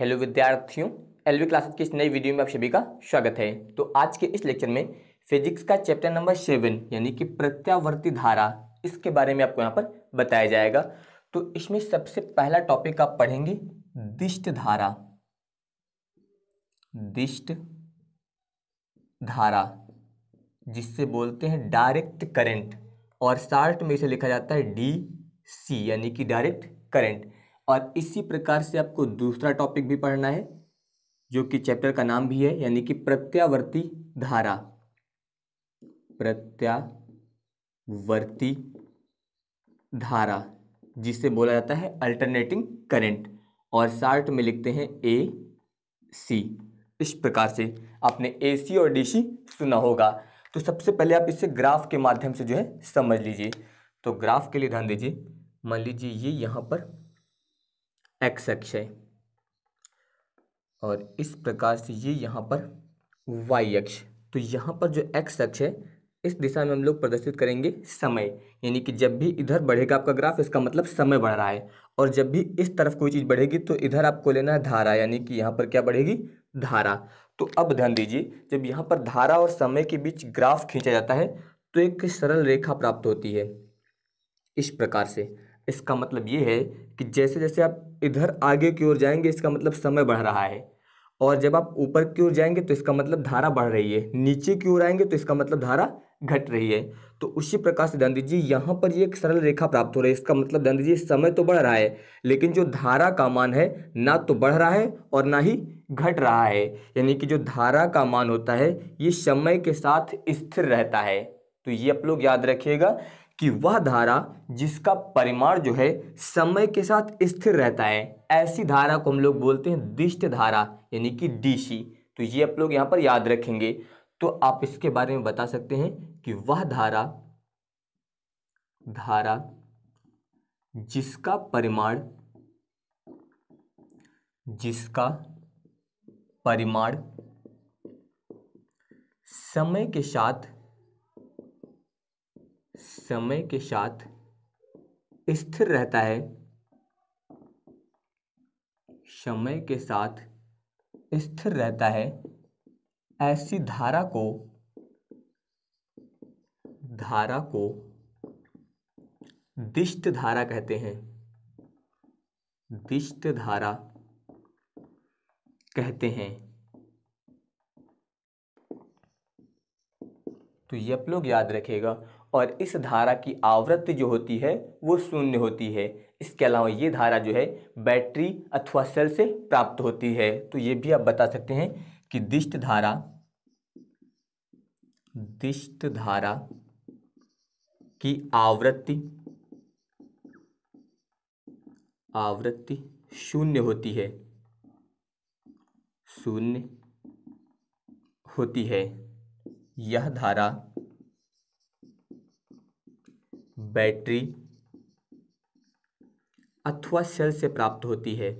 hello विद्यार्थियों LV classes की इस नई वीडियो में आप सभी का स्वागत है तो आज के इस लेक्चर में फिजिक्स का चैप्टर नंबर सेवन यानी कि प्रत्यावर्ती धारा इसके बारे में आपको यहाँ पर बताया जाएगा तो इसमें सबसे पहला टॉपिक आप पढ़ेंगे दिष्ट धारा दिष्ट धारा जिससे बोलते हैं डायरेक्ट करेंट और शार्ट में इसे लिखा जाता है डी सी यानी कि डायरेक्ट करेंट और इसी प्रकार से आपको दूसरा टॉपिक भी पढ़ना है जो कि चैप्टर का नाम भी है यानी कि प्रत्यावर्ती धारा प्रत्यावर्ती धारा जिसे बोला जाता है अल्टरनेटिंग करंट और सार्ट में लिखते हैं ए सी इस प्रकार से आपने ए सी और डी सी सुना होगा तो सबसे पहले आप इसे ग्राफ के माध्यम से जो है समझ लीजिए तो ग्राफ के लिए ध्यान दीजिए मान लीजिए ये यहाँ पर एक्स अक्ष है और इस प्रकार से ये यहाँ पर वाई अक्ष तो यहाँ पर जो एक्स अक्ष है इस दिशा में हम लोग प्रदर्शित करेंगे समय यानी कि जब भी इधर बढ़ेगा आपका ग्राफ इसका मतलब समय बढ़ रहा है और जब भी इस तरफ कोई चीज़ बढ़ेगी तो इधर आपको लेना है धारा यानी कि यहाँ पर क्या बढ़ेगी धारा तो अब ध्यान दीजिए जब यहाँ पर धारा और समय के बीच ग्राफ खींचा जाता है तो एक सरल रेखा प्राप्त होती है इस प्रकार से इसका मतलब ये है कि जैसे जैसे आप इधर आगे की ओर जाएंगे इसका मतलब समय बढ़ रहा है और जब आप ऊपर की ओर जाएंगे तो इसका मतलब धारा बढ़ रही है नीचे की ओर आएंगे तो इसका मतलब धारा घट रही है तो उसी प्रकार से दंड जी यहाँ पर ये एक सरल रेखा प्राप्त हो रही है इसका मतलब दंड जी समय तो बढ़ रहा है लेकिन जो धारा का मान है ना तो बढ़ रहा है और ना ही घट रहा है यानी कि जो धारा का मान होता है ये समय के साथ स्थिर रहता है तो ये आप लोग याद रखिएगा कि वह धारा जिसका परिमाण जो है समय के साथ स्थिर रहता है ऐसी धारा को हम लोग बोलते हैं दिष्ट धारा यानी कि डीसी तो ये आप लोग यहाँ पर याद रखेंगे तो आप इसके बारे में बता सकते हैं कि वह धारा धारा जिसका परिमाण जिसका परिमाण समय के साथ समय के साथ स्थिर रहता है समय के साथ स्थिर रहता है ऐसी धारा को धारा को दिष्ट धारा कहते हैं दिष्ट धारा कहते हैं तो ये आप लोग याद रखेगा और इस धारा की आवृत्ति जो होती है वो शून्य होती है इसके अलावा ये धारा जो है बैटरी अथवा सेल से प्राप्त होती है तो ये भी आप बता सकते हैं कि दिष्ट धारा दिष्ट धारा की आवृत्ति आवृत्ति शून्य होती है शून्य होती है यह धारा बैटरी अथवा सेल से प्राप्त होती है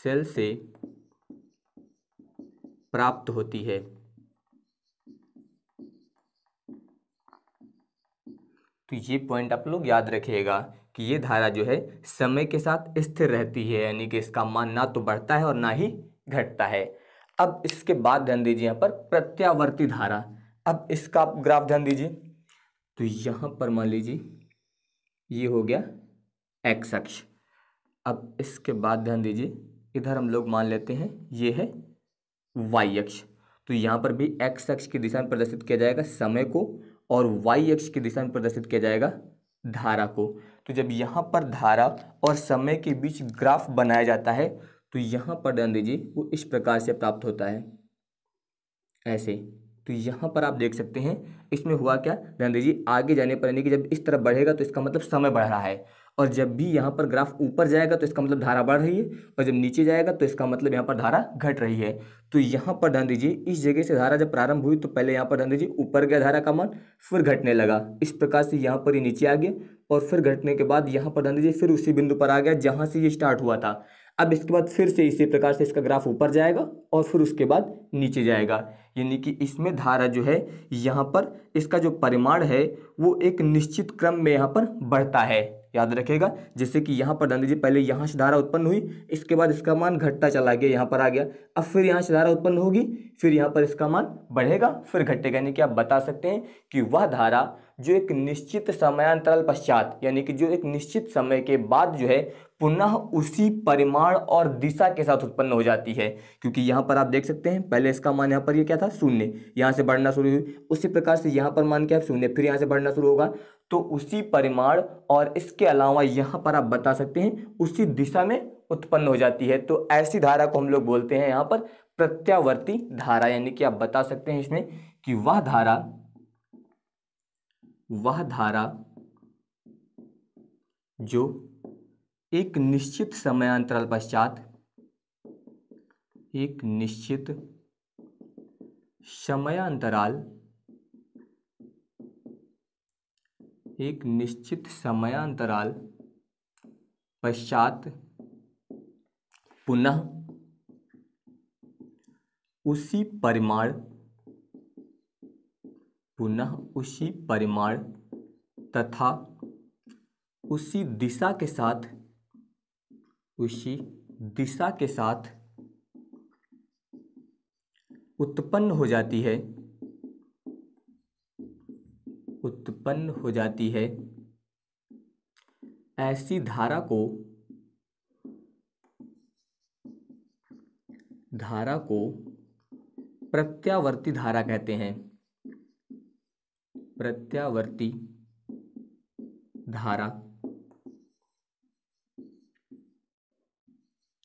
सेल से प्राप्त होती है तो ये पॉइंट आप लोग याद रखिएगा कि ये धारा जो है समय के साथ स्थिर रहती है यानी कि इसका मान ना तो बढ़ता है और ना ही घटता है अब इसके बाद ध्यान दीजिए यहाँ पर प्रत्यावर्ती धारा अब इसका आप ग्राफ ध्यान दीजिए तो यहाँ पर मान लीजिए ये हो गया एक्स अक्ष अब इसके बाद ध्यान दीजिए इधर हम लोग मान लेते हैं ये है वाई अक्ष तो यहाँ पर भी एक्स अक्ष की दिशा में प्रदर्शित किया जाएगा समय को और वाई अक्ष की दिशा में प्रदर्शित किया जाएगा धारा को तो जब यहाँ पर धारा और समय के बीच ग्राफ बनाया जाता है तो यहाँ पर ध्यान दीजिए वो इस प्रकार से प्राप्त होता है ऐसे तो यहाँ पर आप देख सकते हैं इसमें हुआ क्या ध्यान दीजिए आगे जाने पर यानी कि जब इस तरफ बढ़ेगा तो इसका मतलब समय बढ़ रहा है और जब भी यहाँ पर ग्राफ ऊपर जाएगा तो इसका मतलब धारा बढ़ रही है और जब नीचे जाएगा तो इसका मतलब यहाँ पर धारा घट रही है तो यहाँ पर ध्यान दीजिए इस जगह से धारा जब प्रारंभ हुई तो पहले यहाँ पर ध्यान दीजिए ऊपर गया धारा का मान फिर घटने लगा इस प्रकार से यहाँ पर ये नीचे आ गया और फिर घटने के बाद यहाँ पर ध्यान दीजिए फिर उसी बिंदु पर आ गया जहाँ से ये स्टार्ट हुआ था अब इसके बाद फिर से इसी प्रकार से इसका ग्राफ ऊपर जाएगा और फिर उसके बाद नीचे जाएगा यानी कि इसमें धारा जो है यहाँ पर इसका जो परिमाण है वो एक निश्चित क्रम में यहाँ पर बढ़ता है याद रखेगा जैसे कि यहाँ पर ध्यान दीजिए पहले यहाँ से धारा उत्पन्न हुई इसके बाद इसका मान घटता चला गया यहाँ पर आ गया अब फिर यहाँ से धारा उत्पन्न होगी फिर यहाँ पर इसका मान बढ़ेगा फिर घटेगा यानी कि आप बता सकते हैं कि वह धारा जो एक निश्चित समयांतराल पश्चात यानी कि जो एक निश्चित समय के बाद जो है पुनः उसी परिमाण और दिशा के साथ उत्पन्न हो जाती है क्योंकि यहाँ पर आप देख सकते हैं पहले इसका मान यहाँ पर ये क्या था शून्य यहाँ से बढ़ना शुरू हुई उसी प्रकार से यहाँ पर मान क्या शून्य फिर यहाँ से बढ़ना शुरू होगा तो उसी परिमाण और इसके अलावा यहाँ पर आप बता सकते हैं उसी दिशा में उत्पन्न हो जाती है तो ऐसी धारा को हम लोग बोलते हैं यहाँ पर प्रत्यावर्ती धारा यानी कि आप बता सकते हैं इसमें कि वह धारा वह धारा जो एक निश्चित समयांतराल पश्चात एक निश्चित समयांतराल एक निश्चित समयांतराल पश्चात पुनः उसी परिमाण पुनः उसी परिमाण तथा उसी दिशा के साथ उसी दिशा के साथ उत्पन्न हो जाती है उत्पन्न हो जाती है ऐसी धारा को धारा को प्रत्यावर्ती धारा कहते हैं प्रत्यावर्ती धारा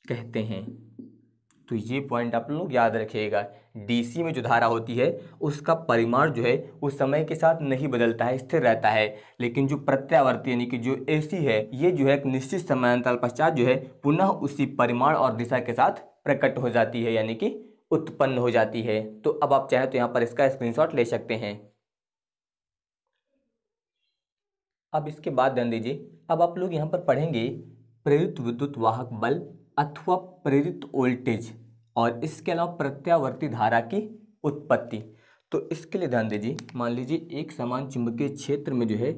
कहते हैं तो ये पॉइंट आप लोग याद रखिएगा डीसी में जो धारा होती है उसका परिमाण जो है उस समय के साथ नहीं बदलता है स्थिर रहता है लेकिन जो प्रत्यावर्ती यानी कि जो एसी है ये जो है एक निश्चित समयांतराल पश्चात जो है पुनः उसी परिमाण और दिशा के साथ प्रकट हो जाती है यानी कि उत्पन्न हो जाती है तो अब आप चाहे तो यहाँ पर इसका स्क्रीनशॉट ले सकते हैं अब इसके बाद ध्यान दीजिए अब आप लोग यहाँ पर पढ़ेंगे प्रेरित विद्युत वाहक बल अथवा प्रेरित वोल्टेज और इसके अलावा प्रत्यावर्ती धारा की उत्पत्ति तो इसके लिए ध्यान दीजिए मान लीजिए एक समान चुंबकीय क्षेत्र में जो है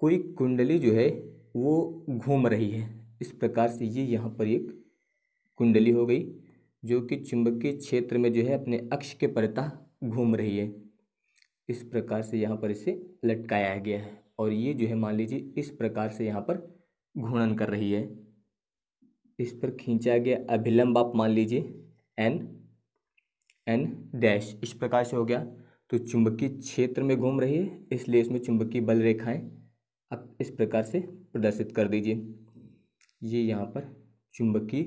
कोई कुंडली जो है वो घूम रही है इस प्रकार से ये यहाँ पर एक कुंडली हो गई जो कि चुंबकीय क्षेत्र में जो है अपने अक्ष के परितः घूम रही है इस प्रकार से यहाँ पर इसे लटकाया गया है और ये जो है मान लीजिए इस प्रकार से यहाँ पर घूर्णन कर रही है इस पर खींचा गया अभिलंब आप मान लीजिए एन एन डैश इस प्रकार से हो गया तो चुंबकीय क्षेत्र में घूम रही है इसलिए इसमें चुंबकीय बल रेखाएं आप इस प्रकार से प्रदर्शित कर दीजिए ये यहाँ पर चुंबकीय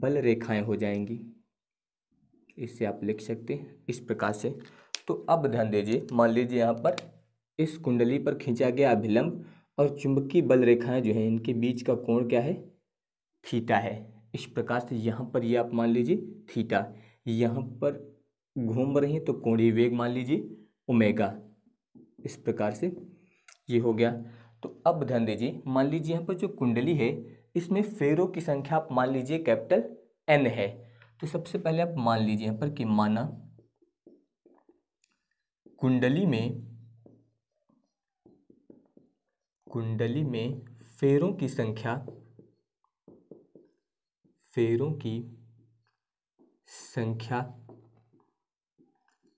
बल रेखाएं हो जाएंगी इससे आप लिख सकते हैं इस प्रकार से तो अब ध्यान दीजिए मान लीजिए यहाँ पर इस कुंडली पर खींचा गया अभिलंब और चुंबकीय बल रेखाएं जो है इनके बीच का कोण क्या है थीटा है इस प्रकार से यहाँ पर ये आप मान लीजिए थीटा यहाँ पर घूम रहे हैं तो कोणीय वेग मान लीजिए ओमेगा इस प्रकार से ये हो गया तो अब ध्यान दीजिए मान लीजिए यहाँ पर जो कुंडली है इसमें फेरों की संख्या आप मान लीजिए कैपिटल एन है तो सबसे पहले आप मान लीजिए यहाँ पर कि माना कुंडली में कुंडली में फेरों की संख्या फेरों की संख्या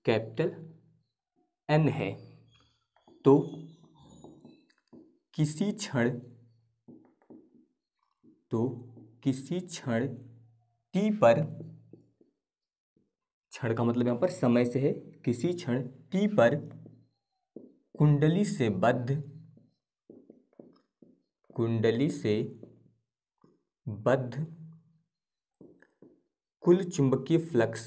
कैपिटल एन है तो किसी क्षण तो किसी क्षण टी पर क्षण का मतलब यहाँ पर समय से है किसी क्षण टी पर कुंडली से बद्ध कुंडली से बद्ध कुल चुंबकीय फ्लक्स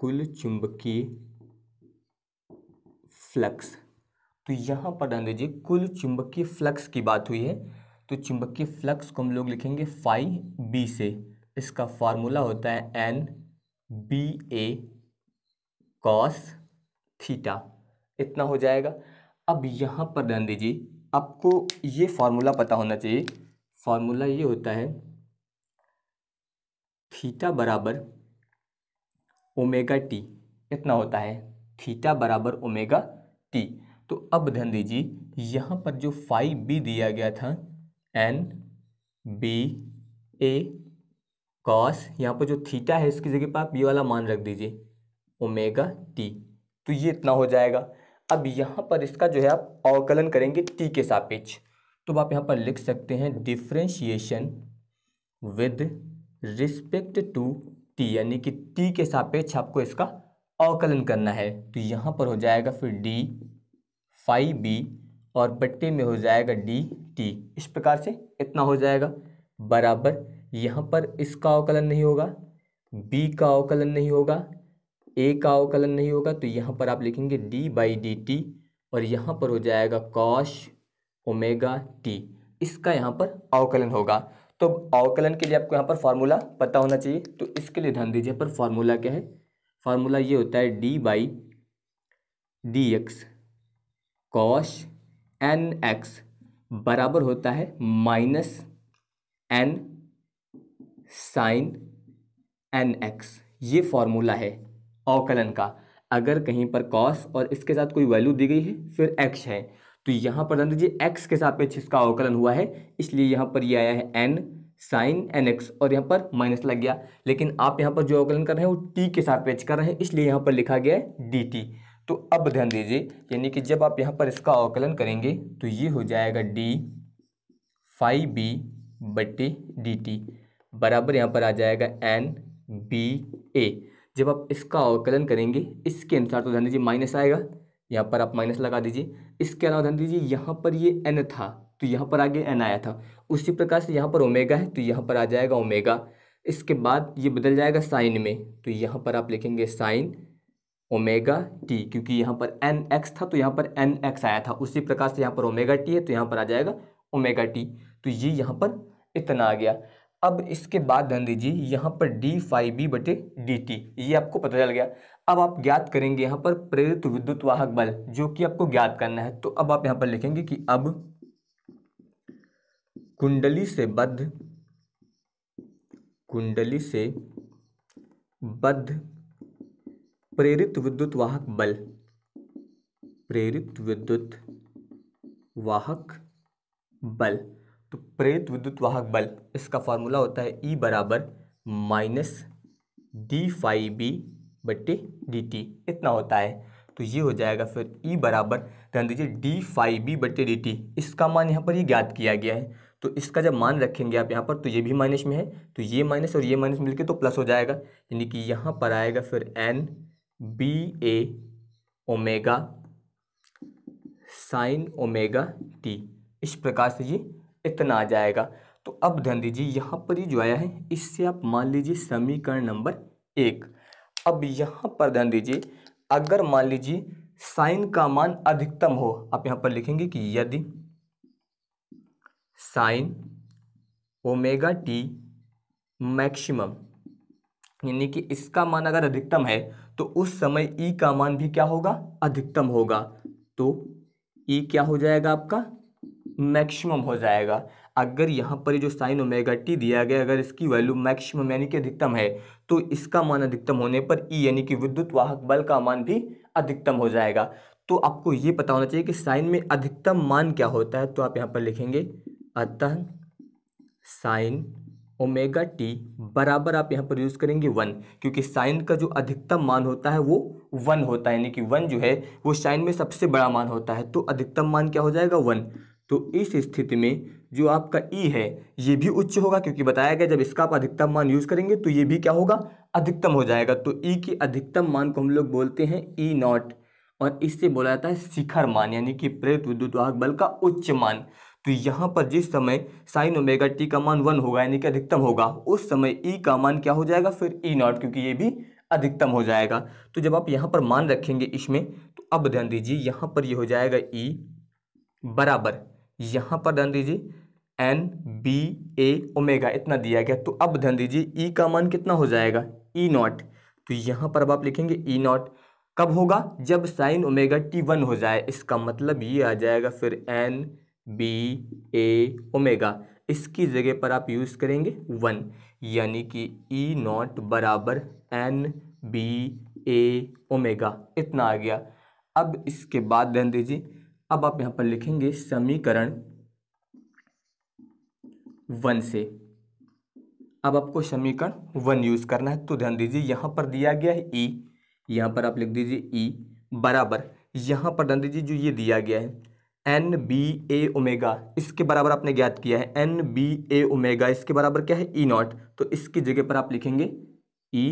कुल चुंबकीय फ्लक्स तो यहाँ पर ध्यान दीजिए कुल चुंबकीय फ्लक्स की बात हुई है तो चुंबकीय फ्लक्स को हम लोग लिखेंगे फाइव बी से इसका फॉर्मूला होता है N B A cos theta इतना हो जाएगा अब यहाँ पर ध्यान दीजिए आपको ये फार्मूला पता होना चाहिए फार्मूला ये होता है थीटा बराबर ओमेगा टी इतना होता है थीटा बराबर ओमेगा टी तो अब ध्यान दीजिए यहाँ पर जो फाइव बी दिया गया था एन बी ए कॉस यहाँ पर जो थीटा है इसकी जगह पर आप ये वाला मान रख दीजिए ओमेगा टी तो ये इतना हो जाएगा अब यहाँ पर इसका जो है आप अवकलन करेंगे टी के सापेक्ष तो आप यहाँ पर लिख सकते हैं differentiation with respect to T यानी कि टी के सापेक्ष आपको इसका अवकलन करना है तो यहाँ पर हो जाएगा फिर डी फाइव बी और बट्टे में हो जाएगा डी टी इस प्रकार से इतना हो जाएगा बराबर यहाँ पर इसका अवकलन नहीं होगा बी का अवकलन नहीं होगा ए का अवकलन नहीं होगा तो यहाँ पर आप लिखेंगे डी बाई डी टी और यहाँ पर हो जाएगा कॉश ओमेगा टी इसका यहाँ पर अवकलन होगा तो अवकलन के लिए आपको यहाँ पर फार्मूला पता होना चाहिए तो इसके लिए ध्यान दीजिए पर फार्मूला क्या है फार्मूला ये होता है D by D X cos N X बराबर होता है minus N sine N X ये फार्मूला है अवकलन का अगर कहीं पर कॉस और इसके साथ कोई वैल्यू दी गई है फिर एक्स है तो यहाँ पर ध्यान दीजिए एक्स के साथ पे इसका अवकलन हुआ है इसलिए यहाँ पर ये यह आया है एन साइन एन एक्स और यहाँ पर माइनस लग गया लेकिन आप यहाँ पर जो अवकलन कर रहे हैं वो टी के साथ पे कर रहे हैं इसलिए यहाँ पर लिखा गया है डी टी तो अब ध्यान दीजिए यानी कि जब आप यहाँ पर इसका अवकलन करेंगे तो ये हो जाएगा डी फाइव बी बटे डी टी बराबर यहाँ पर आ जाएगा एन बी ए जब आप इसका अवकलन करेंगे इसके अनुसार तो ध्यान दीजिए माइनस आएगा यहाँ पर आप माइनस लगा दीजिए इसके अलावा ध्यान दीजिए यहाँ पर ये एन था तो यहाँ पर आगे एन आया था उसी प्रकार से यहाँ पर ओमेगा है तो यहाँ पर आ जाएगा ओमेगा इसके बाद ये बदल जाएगा साइन में तो यहाँ पर आप लिखेंगे साइन ओमेगा टी क्योंकि यहाँ पर एन एक्स था तो यहाँ पर एन एक्स आया था उसी प्रकार से यहाँ पर ओमेगा टी है तो यहाँ पर आ जाएगा ओमेगा टी तो ये यहाँ पर इतना आ गया अब इसके बाद ध्यान दीजिए यहाँ पर डी फाइव बी बटे डी टी ये आपको पता चल गया अब आप ज्ञात करेंगे यहाँ पर प्रेरित विद्युत वाहक बल जो कि आपको ज्ञात करना है तो अब आप यहाँ पर लिखेंगे कि अब कुंडली से बद्ध कुंडली से बद्ध प्रेरित विद्युत वाहक बल प्रेरित विद्युत वाहक बल तो प्रेरित विद्युत वाहक बल इसका फॉर्मूला होता है ई e बराबर माइनस डी फाइव बी बट्टे डी टी इतना होता है तो ये हो जाएगा फिर ई e बराबर ध्यान दीजिए डी फाइव बी बट्टे डी टी इसका मान यहाँ पर ये ज्ञात किया गया है तो इसका जब मान रखेंगे आप यहाँ पर तो ये भी माइनस में है तो ये माइनस और ये माइनस मिलके तो प्लस हो जाएगा यानी कि यहाँ पर आएगा फिर N B A omega sine omega T इस प्रकार से ये इतना आ जाएगा तो अब ध्यान दीजिए यहाँ पर ही जो आया है इससे आप मान लीजिए समीकरण नंबर एक अब यहाँ पर ध्यान दीजिए अगर मान लीजिए साइन का मान अधिकतम हो आप यहाँ पर लिखेंगे कि यदि साइन ओमेगा टी मैक्सिमम यानी कि इसका मान अगर अधिकतम है तो उस समय ई का मान भी क्या होगा अधिकतम होगा तो ई क्या हो जाएगा आपका मैक्सिमम हो जाएगा अगर यहाँ पर जो साइन ओमेगा टी दिया गया अगर इसकी वैल्यू मैक्सिमम यानी कि अधिकतम है तो इसका मान अधिकतम होने पर ई e यानी कि विद्युत वाहक बल का मान भी अधिकतम हो जाएगा तो आपको ये पता होना चाहिए कि साइन में अधिकतम मान क्या होता है तो आप यहाँ पर लिखेंगे अतः साइन ओमेगा टी बराबर आप यहाँ पर यूज़ करेंगे वन क्योंकि साइन का जो अधिकतम मान होता है वो वन होता है यानी कि वन जो है वो साइन में सबसे बड़ा मान होता है तो अधिकतम मान क्या हो जाएगा वन तो इस स्थिति में जो आपका ई e है ये भी उच्च होगा क्योंकि बताया गया जब इसका आप अधिकतम मान यूज़ करेंगे तो ये भी क्या होगा अधिकतम हो जाएगा तो ई e के अधिकतम मान को हम लोग बोलते हैं ई e नॉट और इससे बोला जाता है शिखर मान यानी कि प्रेरित विद्युत वाहक बल का उच्च मान तो यहाँ पर जिस समय साइन ओमेगा टी का मान वन होगा यानी कि अधिकतम होगा उस समय ई का मान क्या हो जाएगा फिर ई नॉट क्योंकि ये भी अधिकतम हो जाएगा तो जब आप यहाँ पर मान रखेंगे इसमें तो अब ध्यान दीजिए यहाँ पर ये यह हो जाएगा ई बराबर यहाँ पर ध्यान दीजिए एन बी ए ओमेगा इतना दिया गया तो अब ध्यान दीजिए ई e का मान कितना हो जाएगा ई e नॉट तो यहाँ पर अब आप लिखेंगे ई e नॉट कब होगा जब साइन ओमेगा टी वन हो जाए इसका मतलब ये आ जाएगा फिर एन बी ए ओमेगा इसकी जगह पर आप यूज़ करेंगे वन यानी कि ई नॉट बराबर एन बी ए ओमेगा इतना आ गया अब इसके बाद ध्यान दीजिए अब आप यहां पर लिखेंगे समीकरण वन से अब आपको समीकरण वन यूज करना है तो ध्यान दीजिए यहां पर दिया गया है ई e, यहां पर आप लिख दीजिए ई e बराबर यहां पर ध्यान दीजिए जो ये दिया गया है एन बी ए ओमेगा इसके बराबर आपने ज्ञात किया है एन बी ए ओमेगा इसके बराबर क्या है ई e नॉट तो इसकी जगह पर आप लिखेंगे ई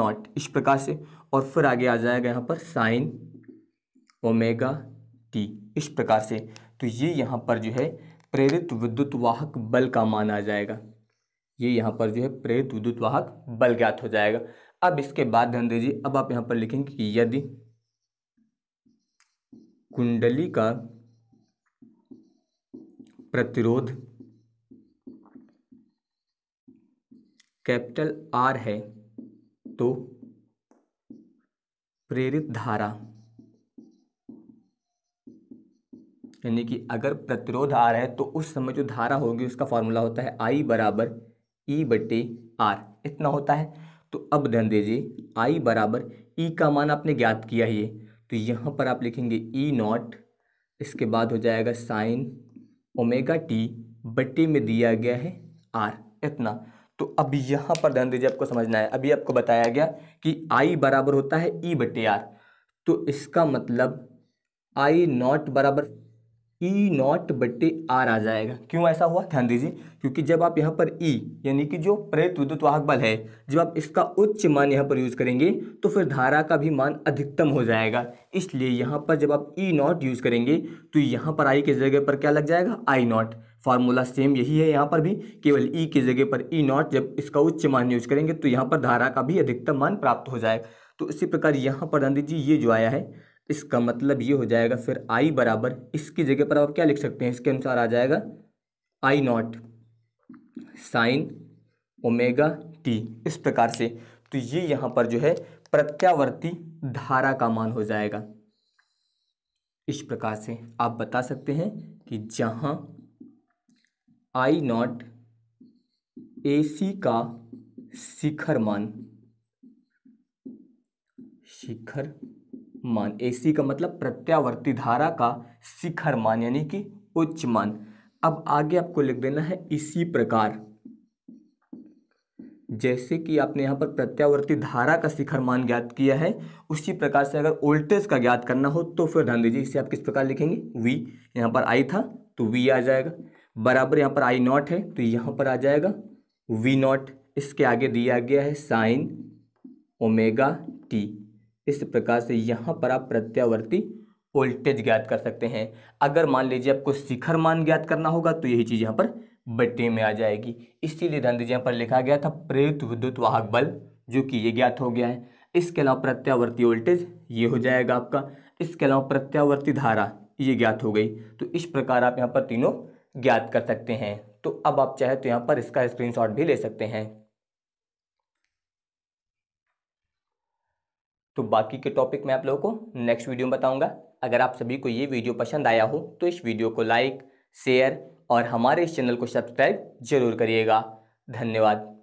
नॉट इस प्रकार से और फिर आगे आ जाएगा यहां पर साइन ओमेगा टी इस प्रकार से तो ये यहाँ पर जो है प्रेरित विद्युत वाहक बल का मान आ जाएगा ये यहाँ पर जो है प्रेरित विद्युत वाहक बल ज्ञात हो जाएगा अब इसके बाद ध्यान दीजिए अब आप यहाँ पर लिखेंगे कि यदि कुंडली का प्रतिरोध कैपिटल आर है तो प्रेरित धारा यानी कि अगर प्रतिरोध आ रहा है तो उस समय जो धारा होगी उसका फॉर्मूला होता है आई बराबर ई e बटे आर इतना होता है तो अब ध्यान दीजिए आई बराबर ई e का मान आपने ज्ञात किया ही है तो यहाँ पर आप लिखेंगे ई e नॉट इसके बाद हो जाएगा साइन ओमेगा टी बटे में दिया गया है आर इतना तो अब यहाँ पर ध्यान दीजिए आपको समझना है अभी आपको बताया गया कि आई बराबर होता है ई बटे आर तो इसका मतलब आई नॉट बराबर ई e नॉट बट्टे आर आ जाएगा क्यों ऐसा हुआ ध्यान दीजिए क्योंकि जब आप यहाँ पर ई e, यानी कि जो प्रेत विद्युत वाहक बल है जब आप इसका उच्च मान यहाँ पर यूज़ करेंगे तो फिर धारा का भी मान अधिकतम हो जाएगा इसलिए यहाँ पर जब आप ई नॉट यूज़ करेंगे तो यहाँ पर आई के जगह पर क्या लग जाएगा आई नॉट फार्मूला सेम यही है यहाँ पर भी केवल ई e की जगह पर ई नॉट जब इसका उच्च मान यूज करेंगे तो यहाँ पर धारा का भी अधिकतम मान प्राप्त हो जाएगा तो इसी प्रकार यहाँ पर ध्यान दीजिए ये जो आया है इसका मतलब ये हो जाएगा फिर आई बराबर इसकी जगह पर आप क्या लिख सकते हैं इसके अनुसार आ जाएगा I naught sine omega T इस प्रकार से तो ये यहाँ पर जो है प्रत्यावर्ती धारा का मान हो जाएगा इस प्रकार से आप बता सकते हैं कि जहाँ आई नॉट ए सी का शिखर मान शिखर मान ए सी का मतलब प्रत्यावर्ती धारा का शिखर मान यानी कि उच्च मान अब आगे आपको लिख देना है इसी प्रकार जैसे कि आपने यहाँ पर प्रत्यावर्ती धारा का शिखर मान ज्ञात किया है उसी प्रकार से अगर वोल्टेज का ज्ञात करना हो तो फिर ध्यान दीजिए इसे आप किस प्रकार लिखेंगे वी यहाँ पर आई था तो वी आ जाएगा बराबर यहाँ पर आई नॉट है तो यहाँ पर आ जाएगा वी नॉट इसके आगे दिया गया है साइन ओमेगा टी इस प्रकार से यहाँ पर आप प्रत्यावर्ती वोल्टेज ज्ञात कर सकते हैं अगर मान लीजिए आपको शिखर मान ज्ञात करना होगा तो यही चीज़ यहाँ पर बटे में आ जाएगी इसीलिए ध्यान दीजिए यहाँ पर लिखा गया था प्रेरित विद्युत वाहक बल जो कि ये ज्ञात हो गया है इसके अलावा प्रत्यावर्ती वोल्टेज ये हो जाएगा आपका इसके अलावा प्रत्यावर्ती धारा ये ज्ञात हो गई तो इस प्रकार आप यहाँ पर तीनों ज्ञात कर सकते हैं तो अब आप चाहे तो यहाँ पर इसका स्क्रीनशॉट भी ले सकते हैं तो बाकी के टॉपिक मैं आप लोगों को नेक्स्ट वीडियो में बताऊंगा अगर आप सभी को ये वीडियो पसंद आया हो तो इस वीडियो को लाइक शेयर और हमारे इस चैनल को सब्सक्राइब जरूर करिएगा धन्यवाद